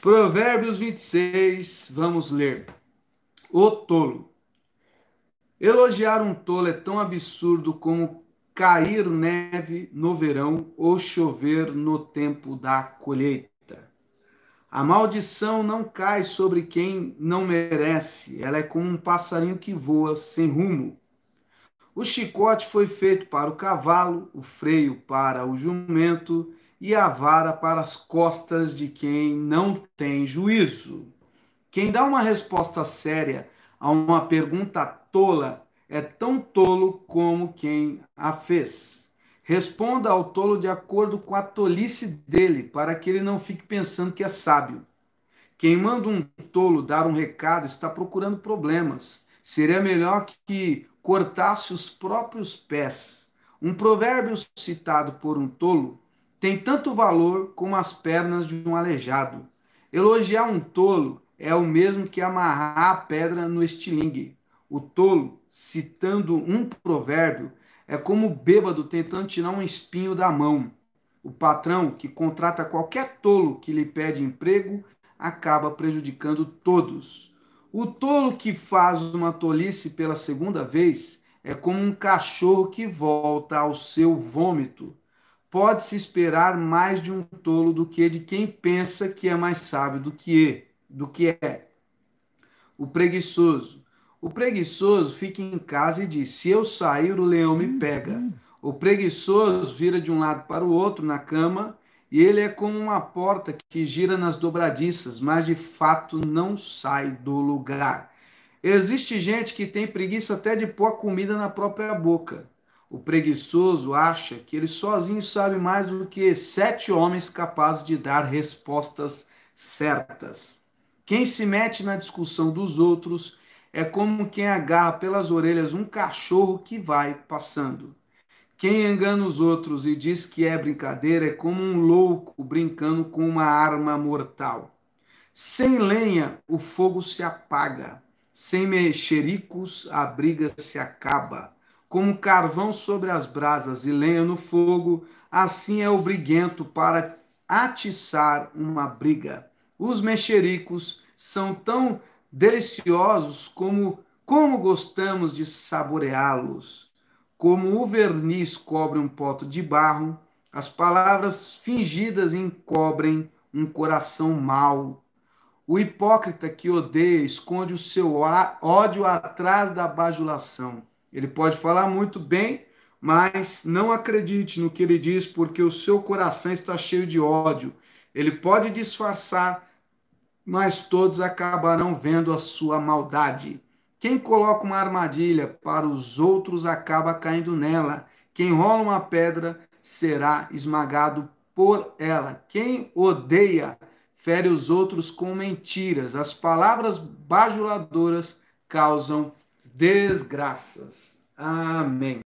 Provérbios 26, vamos ler. O tolo. Elogiar um tolo é tão absurdo como cair neve no verão ou chover no tempo da colheita. A maldição não cai sobre quem não merece, ela é como um passarinho que voa sem rumo. O chicote foi feito para o cavalo, o freio para o jumento e a vara para as costas de quem não tem juízo. Quem dá uma resposta séria a uma pergunta tola é tão tolo como quem a fez. Responda ao tolo de acordo com a tolice dele, para que ele não fique pensando que é sábio. Quem manda um tolo dar um recado está procurando problemas. Seria melhor que cortasse os próprios pés. Um provérbio citado por um tolo tem tanto valor como as pernas de um aleijado. Elogiar um tolo é o mesmo que amarrar a pedra no estilingue. O tolo, citando um provérbio, é como o bêbado tentando tirar um espinho da mão. O patrão que contrata qualquer tolo que lhe pede emprego acaba prejudicando todos. O tolo que faz uma tolice pela segunda vez é como um cachorro que volta ao seu vômito. Pode-se esperar mais de um tolo do que de quem pensa que é mais sábio do que, do que é. O preguiçoso. O preguiçoso fica em casa e diz: se eu sair, o leão me pega. Uhum. O preguiçoso vira de um lado para o outro na cama e ele é como uma porta que gira nas dobradiças, mas de fato não sai do lugar. Existe gente que tem preguiça até de pôr a comida na própria boca. O preguiçoso acha que ele sozinho sabe mais do que sete homens capazes de dar respostas certas. Quem se mete na discussão dos outros é como quem agarra pelas orelhas um cachorro que vai passando. Quem engana os outros e diz que é brincadeira é como um louco brincando com uma arma mortal. Sem lenha, o fogo se apaga. Sem mexericos, a briga se acaba. Como carvão sobre as brasas e lenha no fogo, assim é o briguento para atiçar uma briga. Os mexericos são tão deliciosos como como gostamos de saboreá-los. Como o verniz cobre um pote de barro, as palavras fingidas encobrem um coração mau. O hipócrita que odeia esconde o seu ódio atrás da bajulação. Ele pode falar muito bem, mas não acredite no que ele diz, porque o seu coração está cheio de ódio. Ele pode disfarçar, mas todos acabarão vendo a sua maldade. Quem coloca uma armadilha para os outros acaba caindo nela. Quem rola uma pedra será esmagado por ela. Quem odeia fere os outros com mentiras. As palavras bajuladoras causam desgraças. Amém.